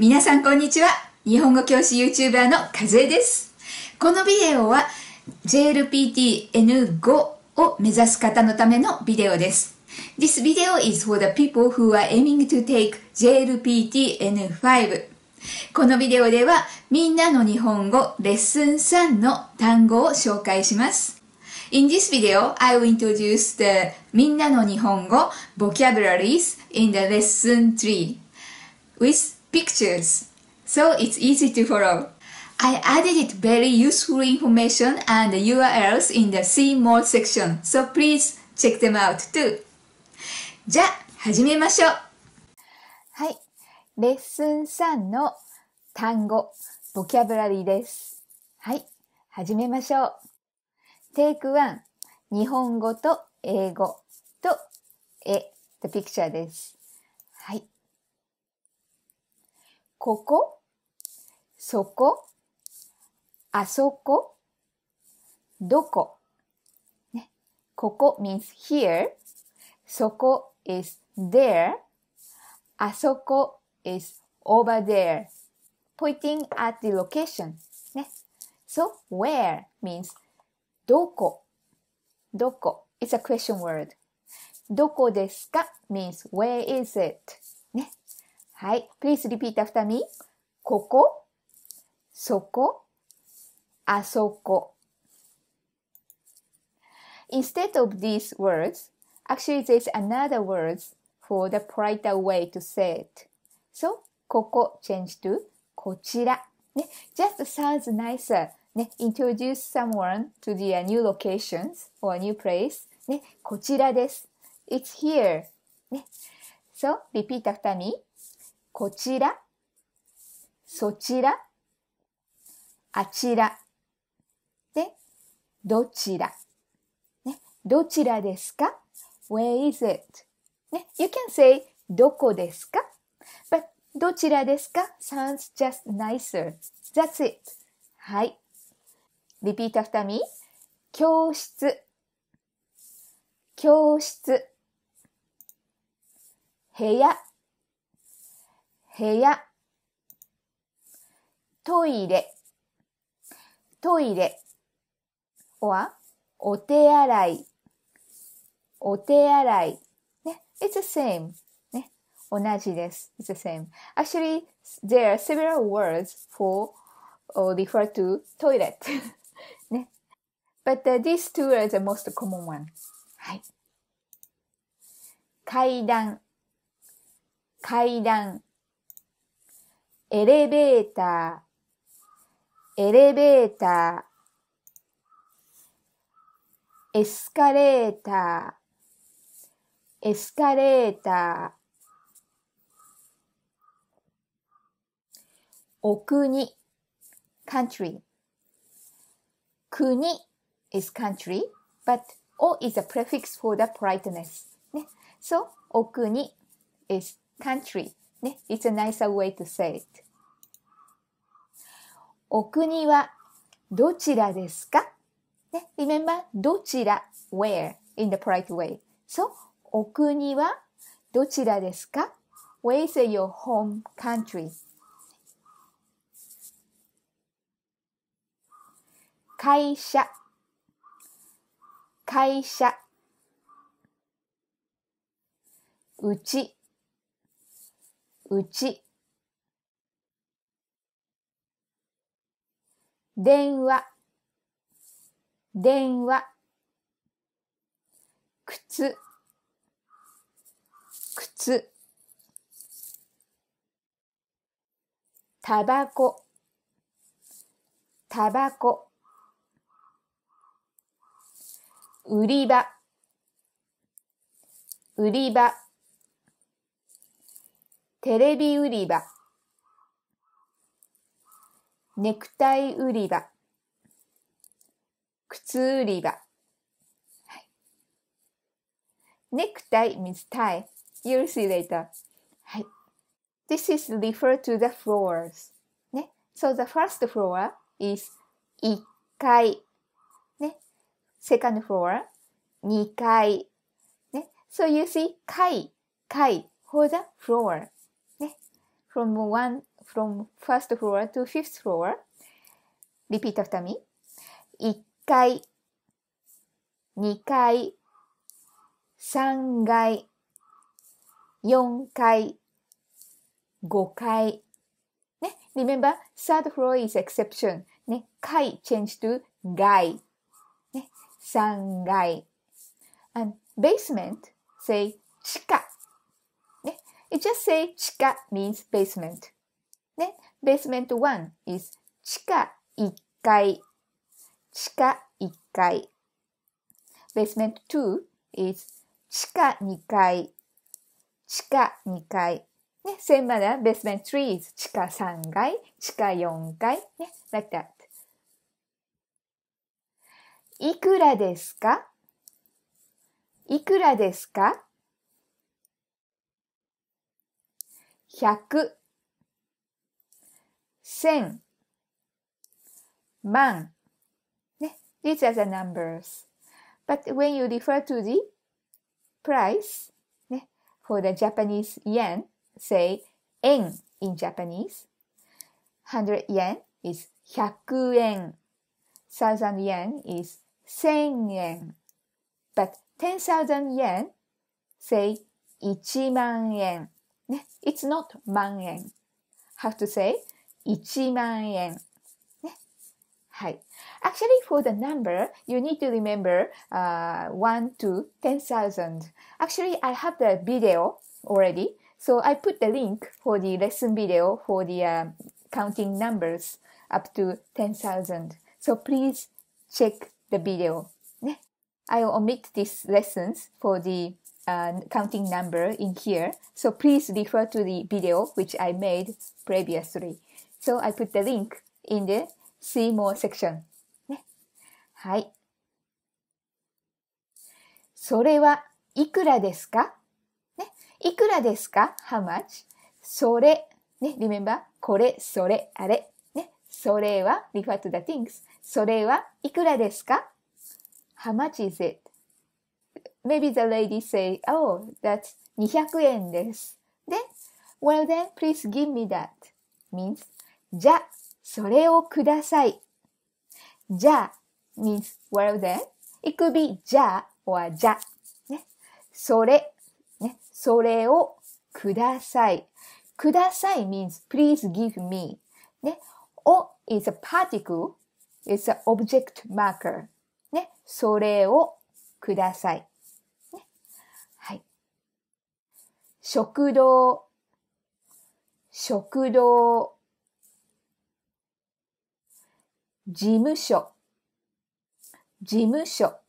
皆さんこんにちは日本語教師 YouTuber のかずえですこのビデオは JLPTN5 を目指す方のためのビデオです This video is for the people who are aiming to take JLPTN5 このビデオではみんなの日本語レッスン3の単語を紹介します In this video, I will introduce the みんなの日本語 vocabularies in the lesson 3 with pictures, so it's easy to follow. I added it very useful information and URLs in the See More section, so please check them out too. じゃあ、始めましょう。はい。レッスン3の単語、ボキャブラリーです。はい。始めましょう。テイク1、日本語と英語と絵と c t u r e です。ここ、そこ、あそこ、どこ。ね、ここ eh, means here. そこ is there. あそこ is over there. Pointing at the location. Eh, so, where means どこ。どこ is a question word. どこですか means where is it? はい。Please repeat after me. ここ、そこ、あそこ。Instead of these words, actually there's another w o r d for the b r i g h t e r way to say it. So, ここ change to こちら。ね、just sounds nicer. ね、introduce someone to the new locations or new place. ね、こちらです。It's here. ね。So, repeat after me. こちら、そちら、あちら。で、どちら。ね、どちらですか ?Where is it? ね、you can say どこですか But どちらですか sounds just nicer. That's it. はい。repeat after me. 教室教室部屋部屋、トイレ、トイレ、は、お手洗い、お手洗い。ね、it's the same. ね、同じです。It's the same. Actually, there are several words for or refer to toilet. ね。But、uh, these two are the most common one. はい。階段、階段。エレベーター、エレベーター、エスカレーター、エスカレーター、お国、country。国 is country, but o is a prefix for the politeness. ね。So, お国 is country. ね、it's a nicer way to say it. お国はどちらですかね、remember どちら where in the polite way. So, お国はどちらですか ?Where is your home country? 会社会社うちうち。電話、電話。靴、靴。タバコ、タバコ。売り場、売り場。テレビ売り場、ネクタイ売り場、靴売り場。ネクタイ means tie. You'll see later. はい。This is referred to the floors. ね。So the first floor is 1階。ね。Second floor 2階。ね。So you see 階、階 for the floor. from one from first floor to fifth floor. Repeat after me. 1階、2階、3階、4階、5階。ね、remember, third floor is exception. ね、階 change to 階。ね、3階。and basement say 地下。You just say 地下 means basement. ね、basement 1 is 地下1階。地下1階。basement 2 is 地下2階。地下2階。ね、same m a e r basement 3 is 地下3階、地下4階。ね、like that. いくらですかいくらですか百、千、万。ね、these are the numbers. But when you refer to the price, ね、for the Japanese yen, say en in Japanese. 100 yen is 100 yen. 1000 yen is 1000 yen. But 10,000 yen, say 1万円。ね、it's not 万円。How to say? Actually, for the number, you need to uh 1 to 10,000. Actually, I have the video already. So I put the link for the lesson video for the um, counting numbers up to 10,000. So please check the video. ね。I omit these lessons for the counting number in here. So please refer to the video which I made previously. So I put the link in the see more section. ね。はい。それはいくらですかね。いくらですか ?how much? それ。ね。remember? これ、それ、あれ。ね。それは refer to the things. それはいくらですか ?how much is it? maybe the lady say, oh, that's 200円です。で、well then, please give me that means, じゃ、それをください。じゃ means, well then, it could be じゃ or じゃ。ね。それ、ね。それをください。ください means please give me. ね。お is a particle, it's an object marker. ね。それをください。食堂、食堂、事務所、事務所。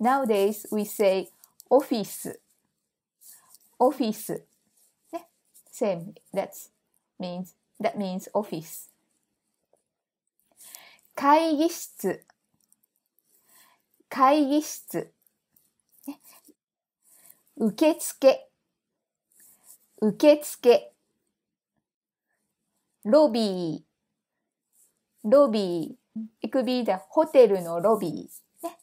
Nowadays we say office, office. ね、same, that's means, that means office. 会議室、会議室。ね、受付、受付、ロビー、ロビー、でホテルのロビー、ね。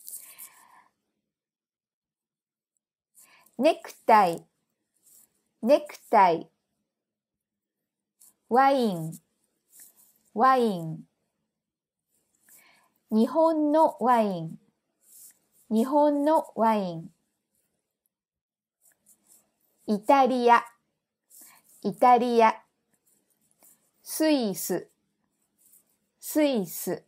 ネクタイ、ネクタイ、ワイン、ワイン、日本のワイン、日本のワイン、イタリア、イタリア、スイス、スイス。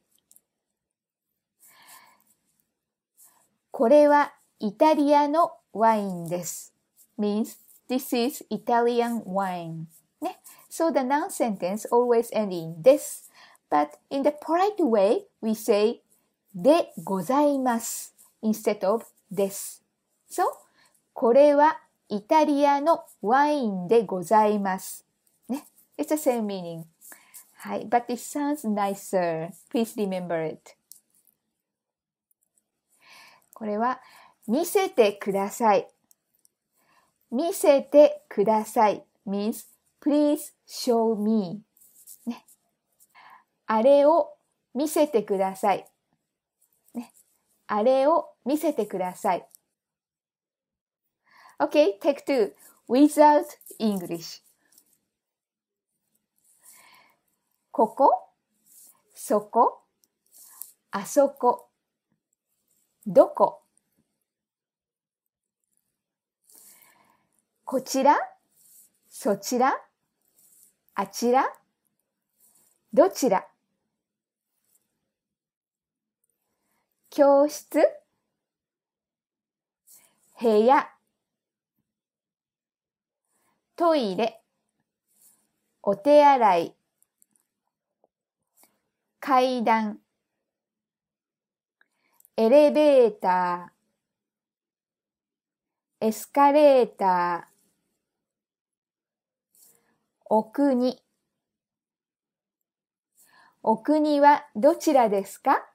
これはイタリアのワインです。means this is Italian wine. ね。So the noun sentence always end in this. But in the polite way, we say でございます instead of です。So これはイタリアのワインでございます。ね。It's the same meaning. はい。But it sounds nicer. Please remember it. これは、見せてください。見せてください means please show me ね。あれを見せてください。ね。あれを見せてください。Okay, take two. Without English. ここ、そこ、あそこ、どこ。こちら、そちら、あちら、どちら。教室、部屋、トイレ、お手洗い、階段、エレベーター、エスカレーター、お国。お国はどちらですか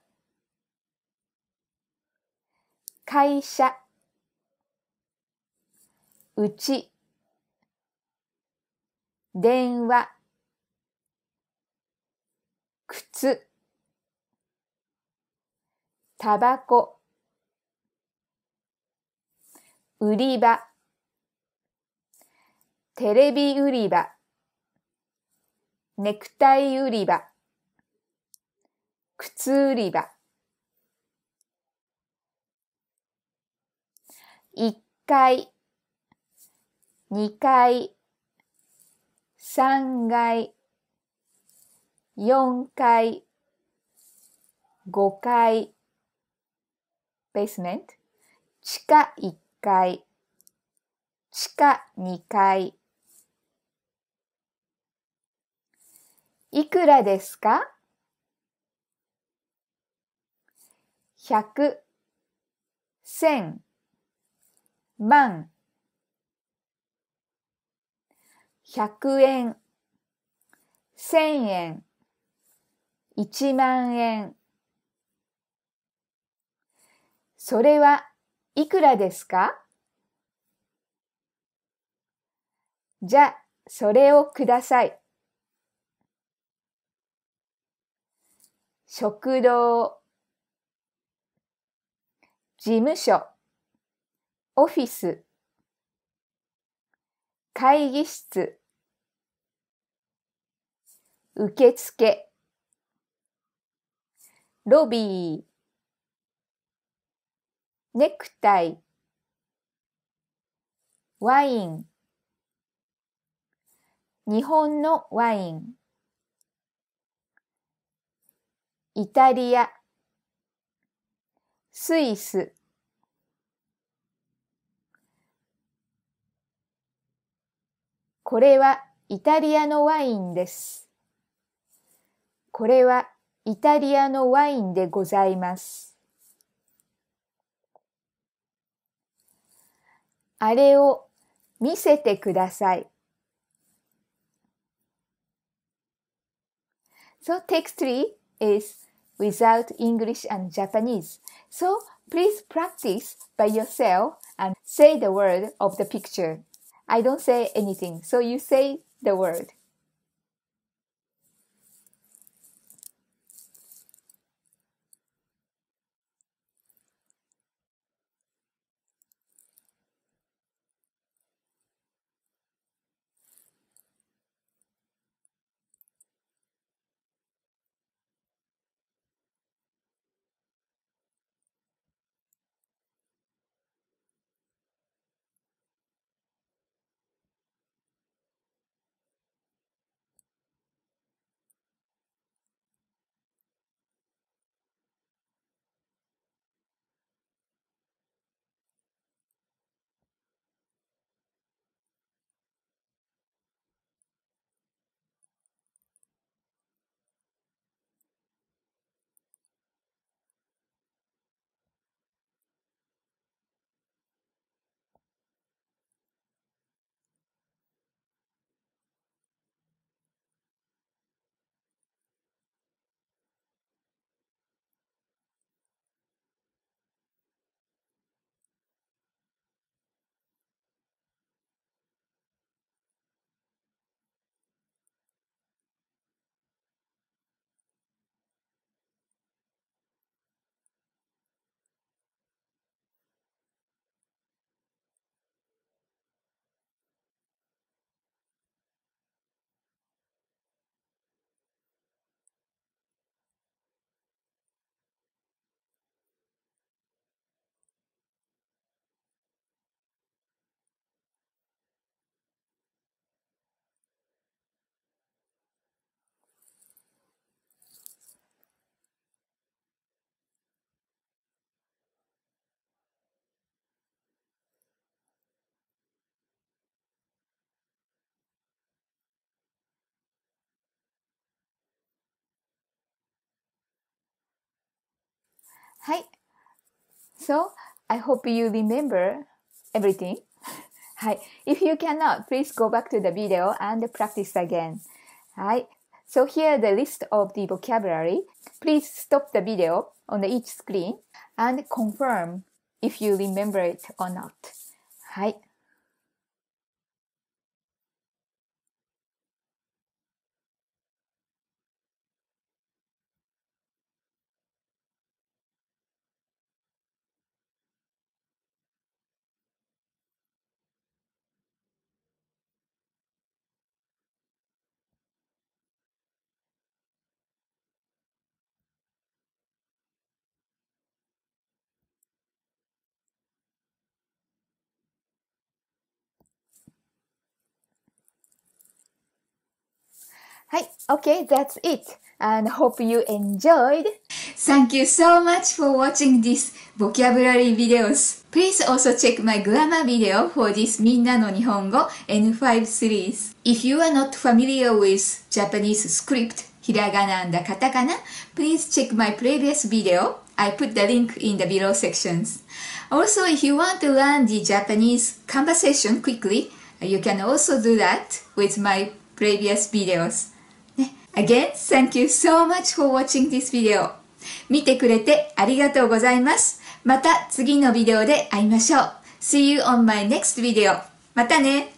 会社、うち、電話、靴、タバコ、売り場、テレビ売り場、ネクタイ売り場、靴売り場。一階、二階、3階、4階、5階、ベースメント、地下1階、地下2階。いくらですか ?100、1000、万。100円、1000円、1万円。それはいくらですかじゃあ、それをください。食堂、事務所、オフィス、会議室、受付、ロビー、ネクタイ、ワイン、日本のワイン、イタリア、スイス、これはイタリアのワインです。これはイタリアのワインでございます。あれを見せてください。So text 3 is without English and Japanese. So please practice by yourself and say the word of the picture. I don't say anything, so you say the word. はい。So, I hope you remember everything. はい。If you cannot, please go back to the video and practice again. はい。So here the list of the vocabulary. Please stop the video on each screen and confirm if you remember it or not. はい。Hi, okay, that's it. And hope you enjoyed. Thank you so much for watching this vocabulary videos. Please also check my grammar video for this Minna no Nihongo N5 series. If you are not familiar with Japanese script, hiragana and katakana, please check my previous video. I put the link in the below sections. Also, if you want to learn the Japanese conversation quickly, you can also do that with my previous videos. Again, thank you so much for watching this video. 見てくれてありがとうございます。また次のビデオで会いましょう。See you on my next video. またね